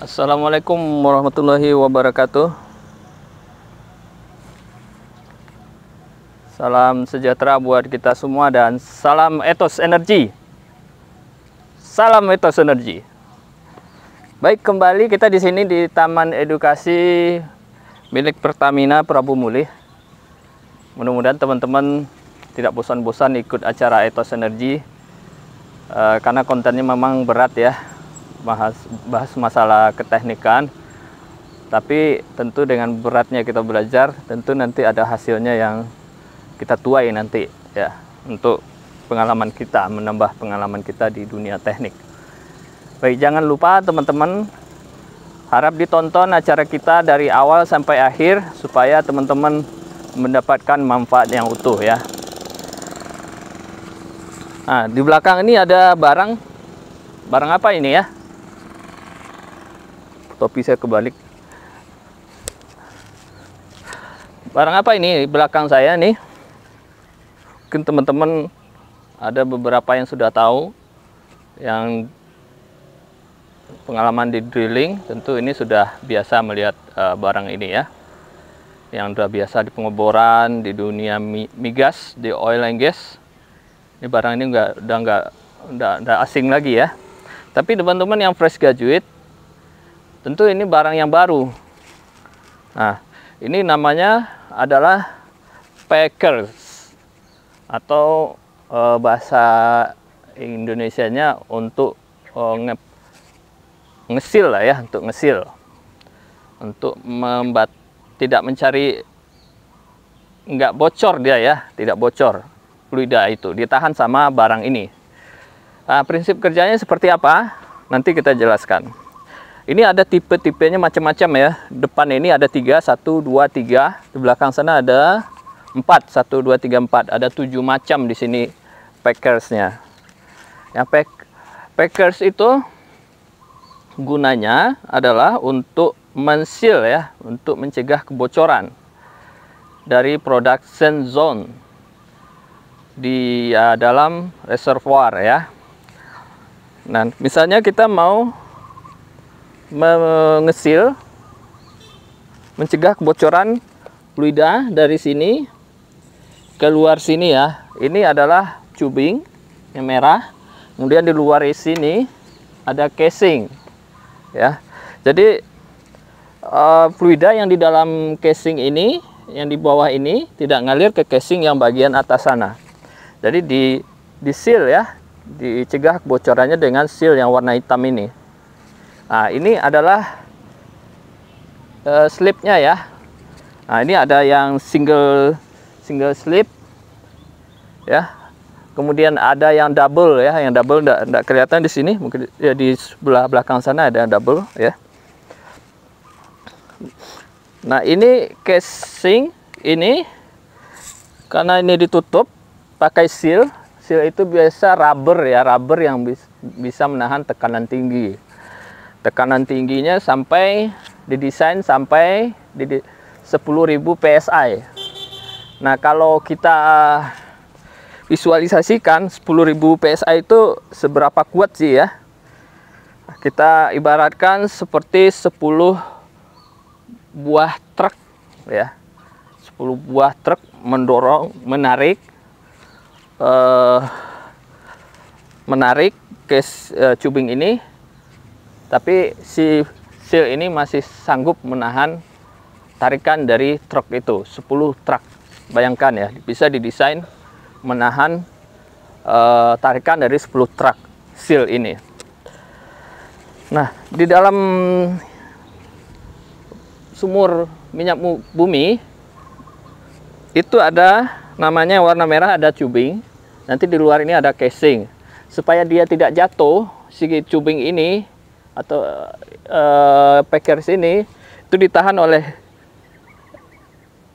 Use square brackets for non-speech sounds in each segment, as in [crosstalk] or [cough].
Assalamualaikum warahmatullahi wabarakatuh Salam sejahtera buat kita semua dan salam etos energi Salam etos energi Baik kembali kita di sini di Taman Edukasi milik Pertamina Prabu Mulih Mudah-mudahan teman-teman tidak bosan-bosan ikut acara etos energi eh, Karena kontennya memang berat ya bahas bahas masalah keteknikan tapi tentu dengan beratnya kita belajar tentu nanti ada hasilnya yang kita tuai nanti ya untuk pengalaman kita menambah pengalaman kita di dunia teknik baik jangan lupa teman-teman harap ditonton acara kita dari awal sampai akhir supaya teman-teman mendapatkan manfaat yang utuh ya nah di belakang ini ada barang barang apa ini ya topi saya kebalik barang apa ini di belakang saya nih mungkin teman-teman ada beberapa yang sudah tahu yang pengalaman di drilling tentu ini sudah biasa melihat uh, barang ini ya yang sudah biasa di pengeboran di dunia migas di oil and gas ini barang ini enggak udah enggak udah, udah asing lagi ya tapi teman-teman yang fresh graduate Tentu ini barang yang baru. Nah, ini namanya adalah packers atau e, bahasa nya untuk e, nge ngesil lah ya, untuk ngesil. Untuk membat tidak mencari nggak bocor dia ya, tidak bocor fluida itu ditahan sama barang ini. Nah, prinsip kerjanya seperti apa? Nanti kita jelaskan. Ini ada tipe-tipenya macam-macam ya. Depan ini ada tiga, satu dua tiga. Di belakang sana ada empat, satu dua tiga empat. Ada tujuh macam di sini packersnya. Yang pack, packers itu gunanya adalah untuk mensil ya, untuk mencegah kebocoran dari production zone di ya, dalam reservoir ya. Nah, misalnya kita mau mengesil mencegah kebocoran fluida dari sini keluar sini ya ini adalah cubing yang merah kemudian di luar sini ada casing ya jadi eh, fluida yang di dalam casing ini yang di bawah ini tidak ngalir ke casing yang bagian atas sana jadi di di seal ya dicegah kebocorannya dengan seal yang warna hitam ini Nah, ini adalah uh, slipnya ya. Nah, ini ada yang single single slip ya. Kemudian ada yang double ya, yang double tidak kelihatan di sini, mungkin ya di sebelah belakang sana ada yang double ya. Nah, ini casing ini karena ini ditutup pakai seal. Seal itu biasa rubber ya, rubber yang bisa menahan tekanan tinggi tekanan tingginya sampai didesain sampai di 10.000 psi nah kalau kita eh, visualisasikan 10.000 psi itu seberapa kuat sih ya kita ibaratkan seperti 10 buah truk ya 10 buah truk mendorong menarik eh, menarik case eh, cubing ini tapi si seal ini masih sanggup menahan tarikan dari truk itu 10 truk bayangkan ya bisa didesain menahan e, tarikan dari 10 truk seal ini nah di dalam sumur minyak bumi itu ada namanya warna merah ada cubing nanti di luar ini ada casing supaya dia tidak jatuh si cubing ini atau uh, packers ini itu ditahan oleh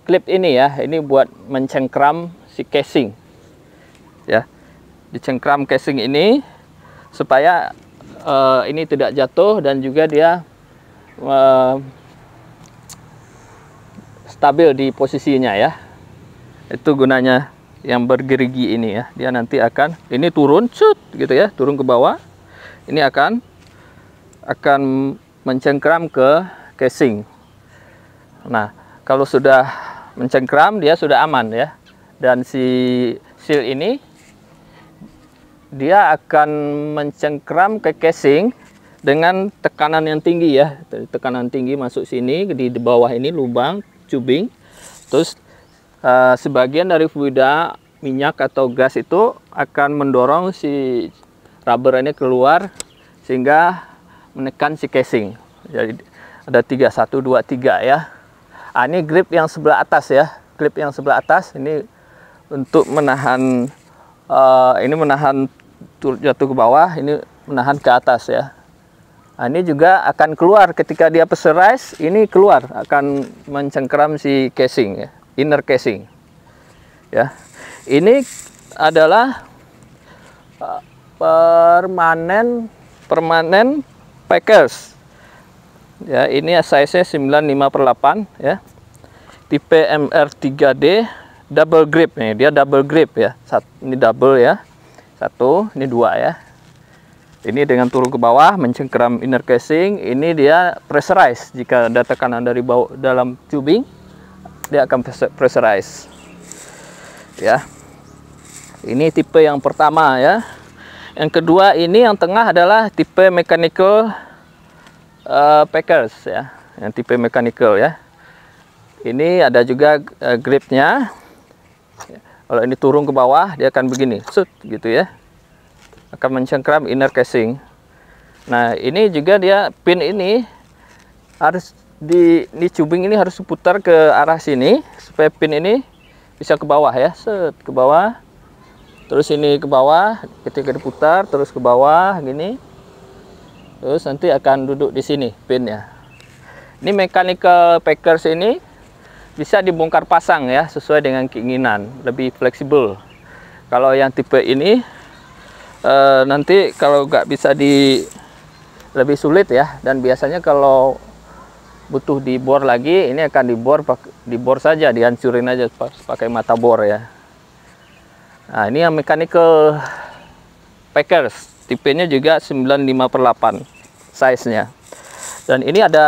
klip ini ya. Ini buat mencengkram si casing. Ya. Dicengkram casing ini supaya uh, ini tidak jatuh dan juga dia uh, stabil di posisinya ya. Itu gunanya yang bergerigi ini ya. Dia nanti akan ini turun cut gitu ya, turun ke bawah. Ini akan akan mencengkram ke casing. Nah, kalau sudah mencengkram dia sudah aman ya. Dan si seal ini dia akan mencengkram ke casing dengan tekanan yang tinggi ya. Tekanan tinggi masuk sini di bawah ini lubang cubing. Terus uh, sebagian dari fluida minyak atau gas itu akan mendorong si rubber ini keluar sehingga menekan si casing. Jadi ada tiga satu dua tiga ya. Nah, ini grip yang sebelah atas ya. Grip yang sebelah atas ini untuk menahan uh, ini menahan jatuh ke bawah, ini menahan ke atas ya. Nah, ini juga akan keluar ketika dia pressurize, ini keluar akan mencengkeram si casing ya, inner casing. Ya. Ini adalah uh, permanen permanen Packers ya ini size nya 95 per 8 ya tipe MR3D double grip nih dia double grip ya satu ini double ya satu ini dua ya ini dengan turun ke bawah mencengkeram inner casing ini dia pressurize jika ada tekanan dari bawah dalam tubing dia akan pressurize ya ini tipe yang pertama ya yang kedua ini yang tengah adalah tipe mechanical uh, packers ya, yang tipe mechanical ya. Ini ada juga uh, gripnya. Kalau ini turun ke bawah dia akan begini, sut gitu ya. Akan mencengkram inner casing. Nah, ini juga dia pin ini harus di ini cubing ini harus putar ke arah sini supaya pin ini bisa ke bawah ya, set ke bawah terus ini ke bawah ketika diputar terus ke bawah gini terus nanti akan duduk di sini pinnya ini mechanical packers ini bisa dibongkar pasang ya sesuai dengan keinginan lebih fleksibel kalau yang tipe ini e, nanti kalau nggak bisa di lebih sulit ya dan biasanya kalau butuh dibor lagi ini akan dibor dibor saja dihancurin aja pakai mata bor ya Nah, ini yang mechanical packers. Tipenya juga 95 8 size-nya. Dan ini ada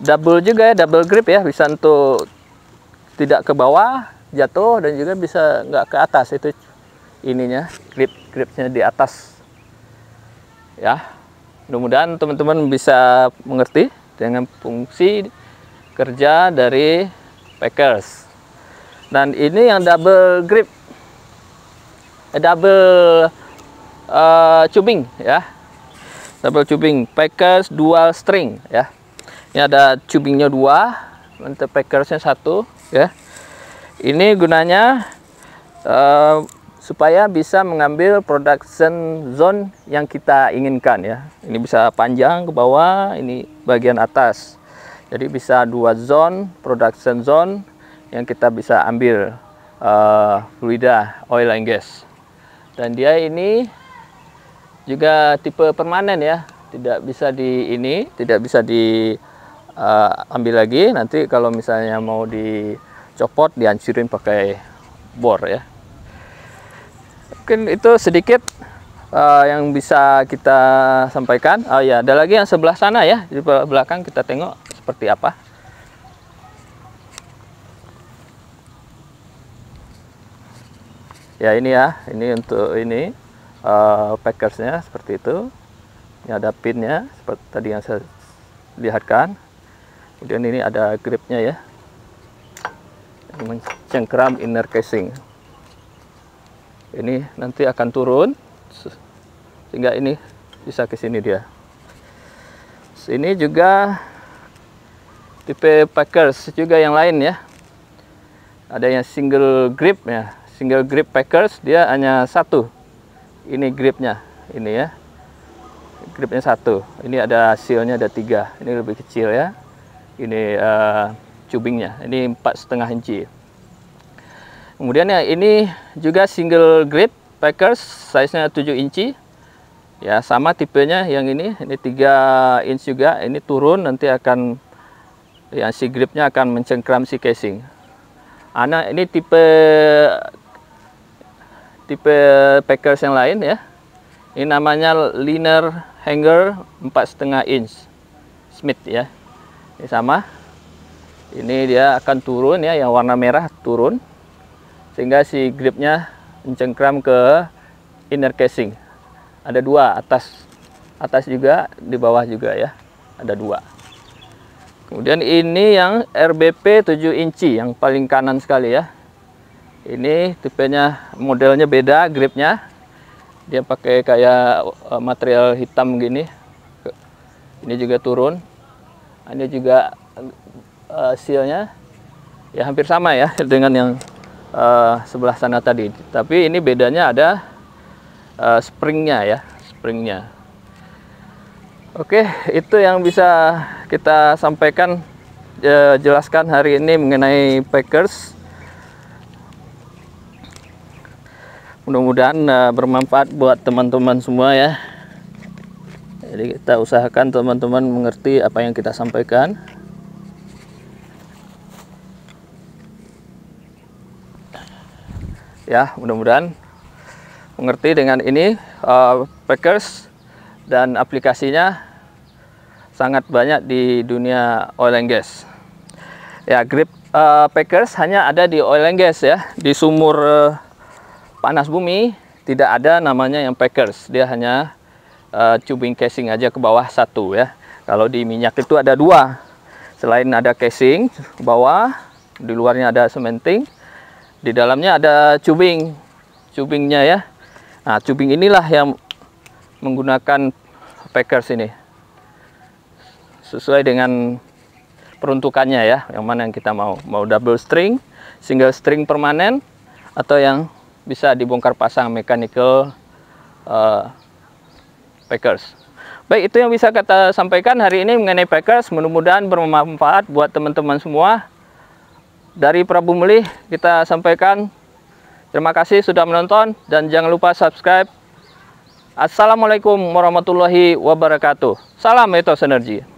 double juga ya, double grip ya. Bisa untuk tidak ke bawah, jatuh, dan juga bisa nggak ke atas. Itu ininya, grip gripnya di atas. Ya, mudah-mudahan teman-teman bisa mengerti dengan fungsi kerja dari packers. Dan ini yang double grip double uh, tubing ya double tubing packers dual string ya ini ada tubingnya dua untuk packersnya satu ya ini gunanya uh, supaya bisa mengambil production zone yang kita inginkan ya ini bisa panjang ke bawah ini bagian atas jadi bisa dua zone production zone yang kita bisa ambil uh, fluida oil and gas dan dia ini juga tipe permanen ya tidak bisa di ini tidak bisa di uh, ambil lagi nanti kalau misalnya mau dicopot dihancurin pakai bor ya mungkin itu sedikit uh, yang bisa kita sampaikan oh ya ada lagi yang sebelah sana ya di belakang kita tengok seperti apa ya ini ya ini untuk ini uh, eh, packersnya seperti itu ini ada pinnya seperti tadi yang saya lihatkan kemudian ini ada gripnya ya mencengkram inner casing ini nanti akan turun sehingga ini bisa ke sini dia ini juga tipe packers juga yang lain ya ada yang single grip ya single grip packers dia hanya satu ini gripnya ini ya gripnya satu ini ada hasilnya ada tiga ini lebih kecil ya ini uh, cubingnya ini empat setengah inci kemudian ya ini juga single grip packers size nya tujuh inci ya sama tipenya yang ini ini tiga inci juga ini turun nanti akan yang si gripnya akan mencengkram si casing anak ini tipe tipe packers yang lain ya ini namanya liner hanger 4,5 inch Smith ya ini sama ini dia akan turun ya yang warna merah turun sehingga si gripnya mencengkram ke inner casing ada dua atas atas juga di bawah juga ya ada dua kemudian ini yang RBP 7 inci yang paling kanan sekali ya ini tipenya modelnya beda gripnya dia pakai kayak eh, material hitam gini ini juga turun ini juga uh, sealnya ya hampir sama ya [laughs] dengan yang uh, sebelah sana tadi tapi ini bedanya ada uh, springnya ya springnya Oke itu yang bisa kita sampaikan jelaskan hari ini mengenai Packers mudah-mudahan uh, bermanfaat buat teman-teman semua ya jadi kita usahakan teman-teman mengerti apa yang kita sampaikan ya mudah-mudahan mengerti dengan ini uh, packers dan aplikasinya sangat banyak di dunia oil and gas ya grip uh, packers hanya ada di oil and gas ya di sumur uh, panas bumi tidak ada namanya yang packers dia hanya uh, tubing casing aja ke bawah satu ya kalau di minyak itu ada dua selain ada casing ke bawah di luarnya ada sementing di dalamnya ada tubing tubingnya ya nah tubing inilah yang menggunakan packers ini sesuai dengan peruntukannya ya yang mana yang kita mau mau double string single string permanen atau yang bisa dibongkar pasang mechanical uh, packers. Baik, itu yang bisa kita sampaikan hari ini mengenai packers. Mudah-mudahan bermanfaat buat teman-teman semua. Dari Prabu Muli kita sampaikan. Terima kasih sudah menonton dan jangan lupa subscribe. Assalamualaikum warahmatullahi wabarakatuh. Salam Metos Energi.